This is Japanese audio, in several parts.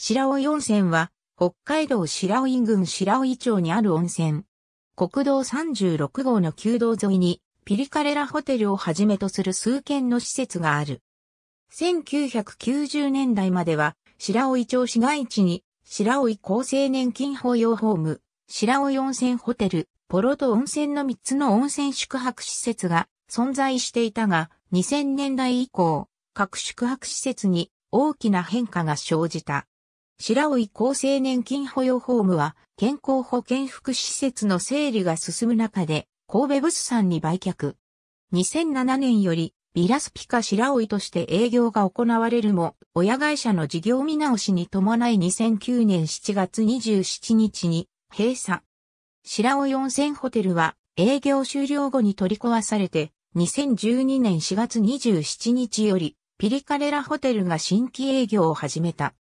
白老温泉は、北海道白老郡白老町にある温泉。国道36号の旧道沿いに、ピリカレラホテルをはじめとする数軒の施設がある。1990年代までは、白老町市街地に、白老厚生年金保養ホーム、白老温泉ホテル、ポロと温泉の3つの温泉宿泊施設が存在していたが、2000年代以降、各宿泊施設に大きな変化が生じた。白老厚生年金保養ホームは、健康保健福祉施設の整理が進む中で、神戸物産に売却。2007年より、ビラスピカ白老として営業が行われるも、親会社の事業見直しに伴い2009年7月27日に閉鎖。白老温泉ホテルは営業終了後に取り壊されて、2012年4月27日よりピリカレラホテルが新規営業を始めた。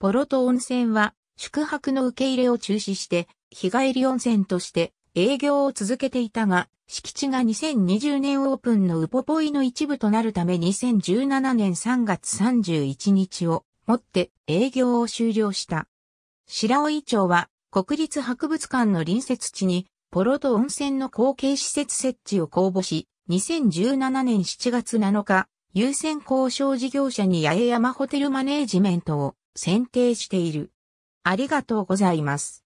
ポロト温泉は宿泊の受け入れを中止して日帰り温泉として営業を続けていたが、敷地が2020年オープンのウポポイの一部となるため2017年3月31日をもって営業を終了した。白尾井町は国立博物館の隣接地にポロト温泉の後継施設設置を公募し、2017年7月7日、優先交渉事業者に八重山ホテルマネージメントを選定している。ありがとうございます。